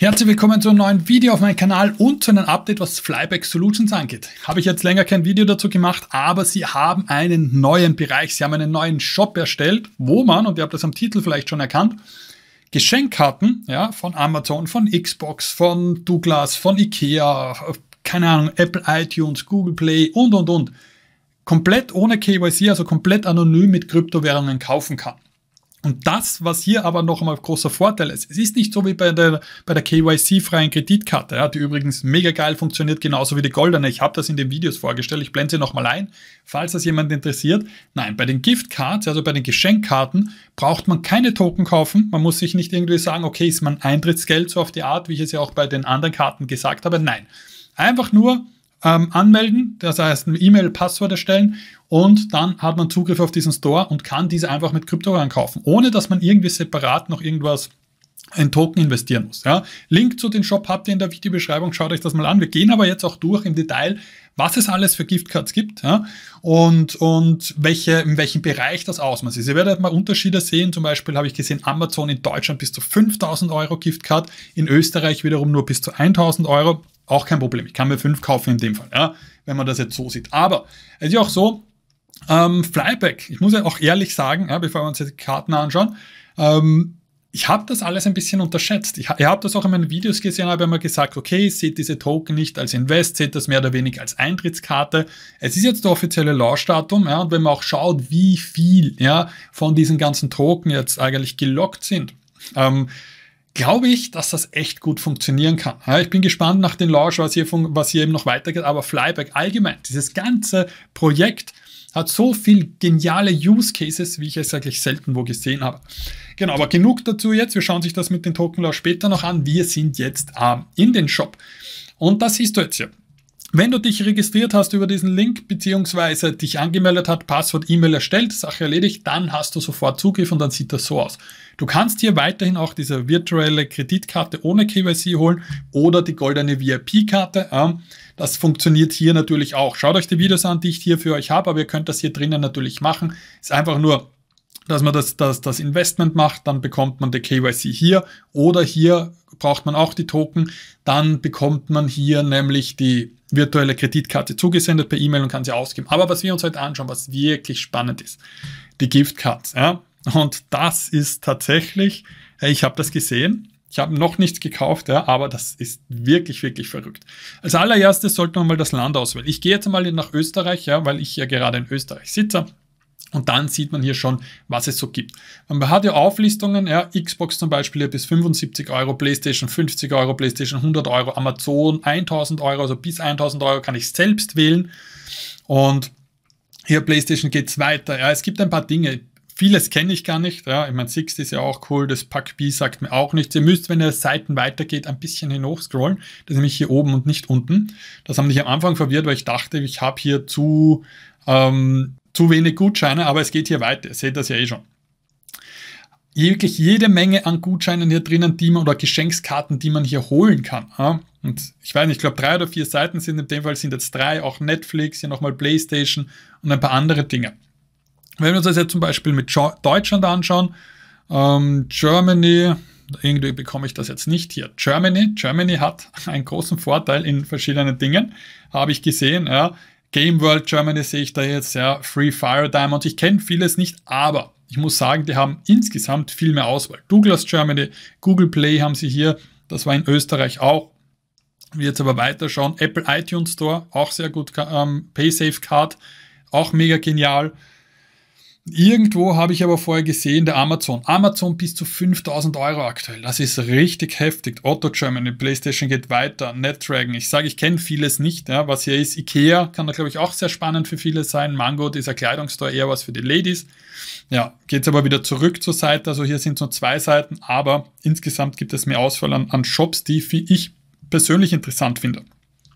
Herzlich willkommen zu einem neuen Video auf meinem Kanal und zu einem Update, was Flyback Solutions angeht. Habe ich jetzt länger kein Video dazu gemacht, aber sie haben einen neuen Bereich, sie haben einen neuen Shop erstellt, wo man, und ihr habt das am Titel vielleicht schon erkannt, Geschenkkarten ja, von Amazon, von Xbox, von Douglas, von Ikea, keine Ahnung, Apple iTunes, Google Play und, und, und, komplett ohne KYC, also komplett anonym mit Kryptowährungen kaufen kann. Und das, was hier aber noch einmal großer Vorteil ist, es ist nicht so wie bei der, bei der KYC-freien Kreditkarte, ja, die übrigens mega geil funktioniert, genauso wie die goldene. Ich habe das in den Videos vorgestellt, ich blende sie nochmal ein, falls das jemand interessiert. Nein, bei den Giftcards, also bei den Geschenkkarten, braucht man keine Token kaufen. Man muss sich nicht irgendwie sagen, okay, ist mein Eintrittsgeld so auf die Art, wie ich es ja auch bei den anderen Karten gesagt habe. Nein, einfach nur ähm, anmelden, das heißt ein E-Mail-Passwort erstellen und dann hat man Zugriff auf diesen Store und kann diese einfach mit Krypto ankaufen, ohne dass man irgendwie separat noch irgendwas ein Token investieren muss. Ja. Link zu dem Shop habt ihr in der Videobeschreibung, schaut euch das mal an. Wir gehen aber jetzt auch durch im Detail, was es alles für Giftcards gibt ja, und, und welche, in welchem Bereich das Ausmaß ist. Ihr werdet mal Unterschiede sehen. Zum Beispiel habe ich gesehen, Amazon in Deutschland bis zu 5000 Euro Giftcard, in Österreich wiederum nur bis zu 1000 Euro. Auch kein Problem. Ich kann mir fünf kaufen in dem Fall, ja, wenn man das jetzt so sieht. Aber es ist ja auch so, ähm, Flyback, ich muss ja auch ehrlich sagen, ja, bevor wir uns die Karten anschauen, ähm, ich habe das alles ein bisschen unterschätzt. Ich, ich habe das auch in meinen Videos gesehen, habe immer gesagt, okay, seht diese Token nicht als Invest, seht das mehr oder weniger als Eintrittskarte. Es ist jetzt der offizielle Launch-Datum ja, und wenn man auch schaut, wie viel ja, von diesen ganzen Token jetzt eigentlich gelockt sind, ähm, glaube ich, dass das echt gut funktionieren kann. Ja, ich bin gespannt nach den Launch, was hier, was hier eben noch weitergeht, aber Flyback allgemein, dieses ganze Projekt hat so viel geniale Use Cases, wie ich es eigentlich selten wo gesehen habe. Genau, aber genug dazu jetzt. Wir schauen sich das mit den Token Launch später noch an. Wir sind jetzt ähm, in den Shop. Und das siehst du jetzt hier. Wenn du dich registriert hast über diesen Link beziehungsweise dich angemeldet hat, Passwort, E-Mail erstellt, Sache erledigt, dann hast du sofort Zugriff und dann sieht das so aus. Du kannst hier weiterhin auch diese virtuelle Kreditkarte ohne KYC holen oder die goldene VIP-Karte. Das funktioniert hier natürlich auch. Schaut euch die Videos an, die ich hier für euch habe, aber ihr könnt das hier drinnen natürlich machen. Ist einfach nur dass man das, das, das Investment macht, dann bekommt man die KYC hier oder hier braucht man auch die Token, dann bekommt man hier nämlich die virtuelle Kreditkarte zugesendet per E-Mail und kann sie ausgeben. Aber was wir uns heute anschauen, was wirklich spannend ist, die Giftcards. Ja? Und das ist tatsächlich, äh, ich habe das gesehen, ich habe noch nichts gekauft, ja, aber das ist wirklich, wirklich verrückt. Als allererstes sollte man mal das Land auswählen. Ich gehe jetzt mal nach Österreich, ja, weil ich ja gerade in Österreich sitze. Und dann sieht man hier schon, was es so gibt. Man hat ja Auflistungen, ja, Xbox zum Beispiel bis 75 Euro, PlayStation 50 Euro, PlayStation 100 Euro, Amazon 1000 Euro, also bis 1000 Euro kann ich selbst wählen. Und hier PlayStation geht es weiter. Ja, es gibt ein paar Dinge. Vieles kenne ich gar nicht. Ja. Ich meine, Sixt ist ja auch cool, das Pack B sagt mir auch nichts. Ihr müsst, wenn ihr Seiten weitergeht, ein bisschen hinauf scrollen. Das ist nämlich hier oben und nicht unten. Das haben mich am Anfang verwirrt, weil ich dachte, ich habe hier zu ähm, zu wenig Gutscheine, aber es geht hier weiter. Ihr Seht das ja eh schon. Wirklich jede Menge an Gutscheinen hier drinnen, die man oder Geschenkskarten, die man hier holen kann. Und ich weiß nicht, ich glaube, drei oder vier Seiten sind in dem Fall sind jetzt drei, auch Netflix, hier nochmal PlayStation und ein paar andere Dinge. Wenn wir uns das jetzt zum Beispiel mit Deutschland anschauen, ähm, Germany, irgendwie bekomme ich das jetzt nicht hier. Germany, Germany hat einen großen Vorteil in verschiedenen Dingen, habe ich gesehen. Ja. Game World Germany sehe ich da jetzt, ja, Free Fire Diamond. Ich kenne vieles nicht, aber ich muss sagen, die haben insgesamt viel mehr Auswahl. Douglas Germany, Google Play haben sie hier, das war in Österreich auch. Wir jetzt aber weiter schauen. Apple iTunes Store, auch sehr gut. Ähm, PaySafe Card, auch mega genial. Irgendwo habe ich aber vorher gesehen, der Amazon. Amazon bis zu 5000 Euro aktuell. Das ist richtig heftig. Otto Germany, PlayStation geht weiter, NetDragon. Ich sage, ich kenne vieles nicht, ja, was hier ist. Ikea kann da, glaube ich, auch sehr spannend für viele sein. Mango, dieser Kleidungsstore, eher was für die Ladies. Ja, geht es aber wieder zurück zur Seite. Also hier sind es nur zwei Seiten, aber insgesamt gibt es mehr Auswahl an, an Shops, die ich persönlich interessant finde.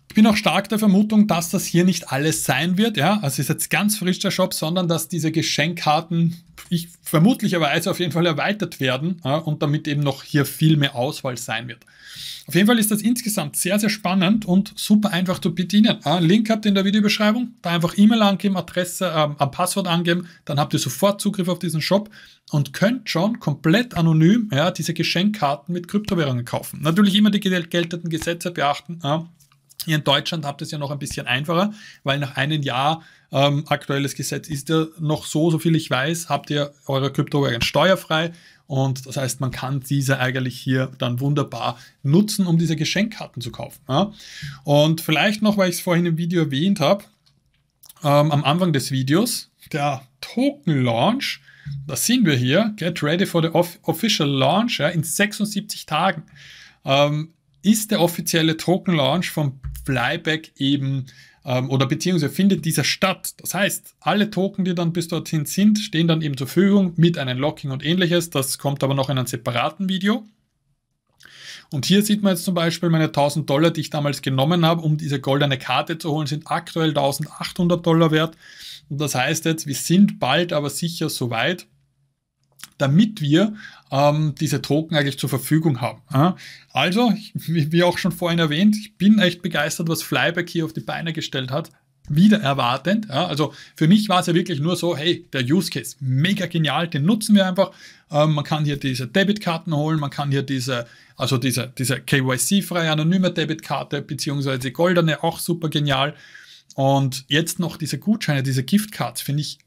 Ich bin auch stark der Vermutung, dass das hier nicht alles sein wird. Ja, also ist jetzt ganz frisch der Shop, sondern dass diese Geschenkkarten ich vermutlicherweise also auf jeden Fall erweitert werden ja, und damit eben noch hier viel mehr Auswahl sein wird. Auf jeden Fall ist das insgesamt sehr, sehr spannend und super einfach zu bedienen. Ja, Link habt ihr in der Videobeschreibung. Da einfach E-Mail angeben, Adresse, ähm, ein Passwort angeben, dann habt ihr sofort Zugriff auf diesen Shop und könnt schon komplett anonym ja, diese Geschenkkarten mit Kryptowährungen kaufen. Natürlich immer die geltenden Gesetze beachten. Ja, hier in Deutschland habt ihr es ja noch ein bisschen einfacher, weil nach einem Jahr ähm, aktuelles Gesetz ist ja noch so, so viel ich weiß, habt ihr eure Kryptowährungen steuerfrei und das heißt, man kann diese eigentlich hier dann wunderbar nutzen, um diese Geschenkkarten zu kaufen. Ja? Und vielleicht noch, weil ich es vorhin im Video erwähnt habe, ähm, am Anfang des Videos, der Token Launch, das sehen wir hier, get ready for the official launch ja, in 76 Tagen. Ähm, ist der offizielle Token Launch von Flyback eben ähm, oder beziehungsweise findet dieser statt. Das heißt, alle Token, die dann bis dorthin sind, stehen dann eben zur Verfügung mit einem Locking und ähnliches. Das kommt aber noch in einem separaten Video. Und hier sieht man jetzt zum Beispiel meine 1000 Dollar, die ich damals genommen habe, um diese goldene Karte zu holen, sind aktuell 1800 Dollar wert. Und das heißt jetzt, wir sind bald aber sicher soweit, weit, damit wir ähm, diese Token eigentlich zur Verfügung haben. Ja? Also, ich, wie auch schon vorhin erwähnt, ich bin echt begeistert, was Flyback hier auf die Beine gestellt hat wieder erwartend. Ja, also für mich war es ja wirklich nur so, hey, der Use Case, mega genial, den nutzen wir einfach. Ähm, man kann hier diese Debitkarten holen, man kann hier diese, also diese, diese KYC-freie anonyme Debitkarte beziehungsweise goldene, auch super genial. Und jetzt noch diese Gutscheine, diese Giftcards, finde ich,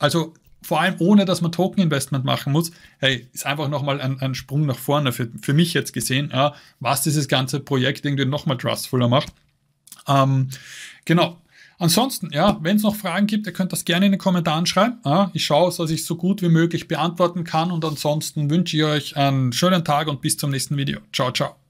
also vor allem ohne, dass man Token-Investment machen muss, hey, ist einfach nochmal ein, ein Sprung nach vorne für, für mich jetzt gesehen, ja, was dieses ganze Projekt irgendwie nochmal trustfuler macht. Ähm, genau. Ansonsten, ja, wenn es noch Fragen gibt, ihr könnt das gerne in den Kommentaren schreiben. Ja, ich schaue, dass ich so gut wie möglich beantworten kann und ansonsten wünsche ich euch einen schönen Tag und bis zum nächsten Video. Ciao, ciao.